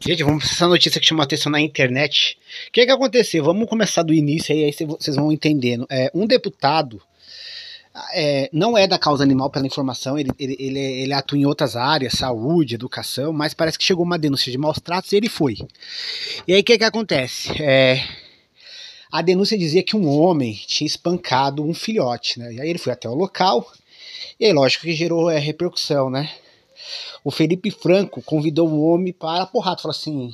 Gente, vamos para essa notícia que chamou atenção na internet. O que, é que aconteceu? Vamos começar do início aí, aí vocês vão entendendo. É, um deputado é, não é da causa animal, pela informação, ele, ele, ele, ele, atua em outras áreas, saúde, educação, mas parece que chegou uma denúncia de maus tratos e ele foi. E aí o que, que acontece? É, a denúncia dizia que um homem tinha espancado um filhote, né? E aí ele foi até o local, e aí lógico que gerou é, repercussão, né? O Felipe Franco convidou o homem para a porrada. Falou assim: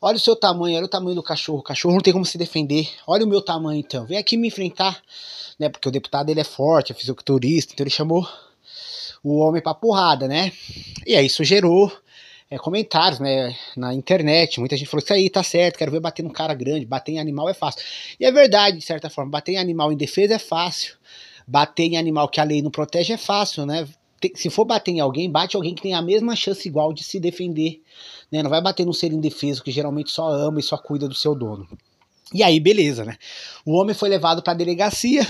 Olha o seu tamanho, olha o tamanho do cachorro. O cachorro não tem como se defender. Olha o meu tamanho, então. Vem aqui me enfrentar. Né? Porque o deputado ele é forte, é fisiculturista, então ele chamou o homem para porrada, né? E aí isso gerou é, comentários né, na internet. Muita gente falou: Isso aí tá certo, quero ver bater num cara grande. Bater em animal é fácil. E é verdade, de certa forma. Bater em animal em defesa é fácil. Bater em animal que a lei não protege é fácil, né? se for bater em alguém, bate alguém que tem a mesma chance igual de se defender. Né? Não vai bater num ser indefeso que geralmente só ama e só cuida do seu dono. E aí, beleza, né? O homem foi levado para a delegacia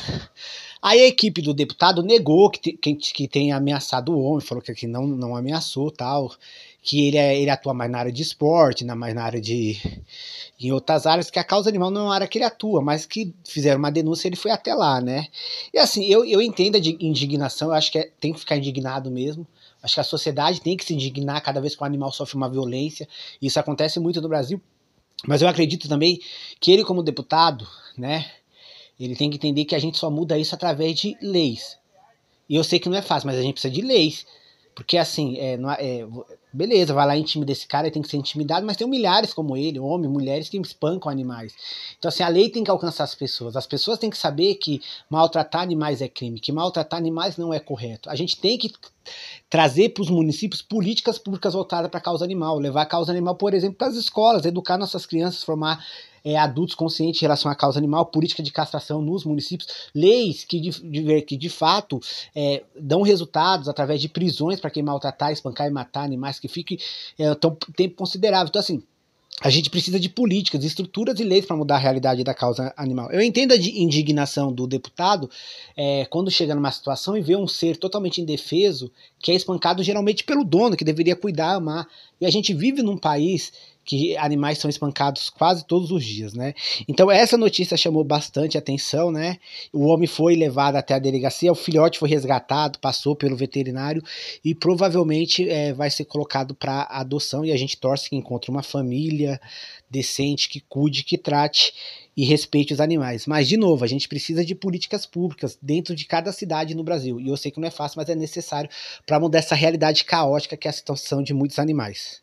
Aí a equipe do deputado negou que, te, que, que ameaçado o homem, falou que, que não, não ameaçou tal, que ele, é, ele atua mais na área de esporte, na, mais na área de. em outras áreas, que a causa animal não é uma área que ele atua, mas que fizeram uma denúncia ele foi até lá, né? E assim, eu, eu entendo a indignação, eu acho que é, tem que ficar indignado mesmo. Acho que a sociedade tem que se indignar cada vez que um animal sofre uma violência. Isso acontece muito no Brasil. Mas eu acredito também que ele, como deputado, né, ele tem que entender que a gente só muda isso através de leis. E eu sei que não é fácil, mas a gente precisa de leis. Porque assim, é, é, é beleza, vai lá e intimida esse cara, ele tem que ser intimidado, mas tem milhares como ele, homens, mulheres que espancam animais. Então assim, a lei tem que alcançar as pessoas. As pessoas têm que saber que maltratar animais é crime, que maltratar animais não é correto. A gente tem que trazer para os municípios políticas públicas voltadas para a causa animal, levar a causa animal, por exemplo, para as escolas, educar nossas crianças, formar é, adultos conscientes em relação à causa animal, política de castração nos municípios, leis que de, que de fato é, dão resultados através de prisões para quem maltratar, espancar e matar animais que fiquem é, tão tempo considerável. Então, assim, a gente precisa de políticas, estruturas e leis para mudar a realidade da causa animal. Eu entendo a indignação do deputado é, quando chega numa situação e vê um ser totalmente indefeso que é espancado geralmente pelo dono, que deveria cuidar, amar. E a gente vive num país que animais são espancados quase todos os dias, né? Então essa notícia chamou bastante atenção, né? O homem foi levado até a delegacia, o filhote foi resgatado, passou pelo veterinário e provavelmente é, vai ser colocado para adoção e a gente torce que encontre uma família decente que cuide, que trate e respeite os animais. Mas, de novo, a gente precisa de políticas públicas dentro de cada cidade no Brasil. E eu sei que não é fácil, mas é necessário para mudar essa realidade caótica que é a situação de muitos animais.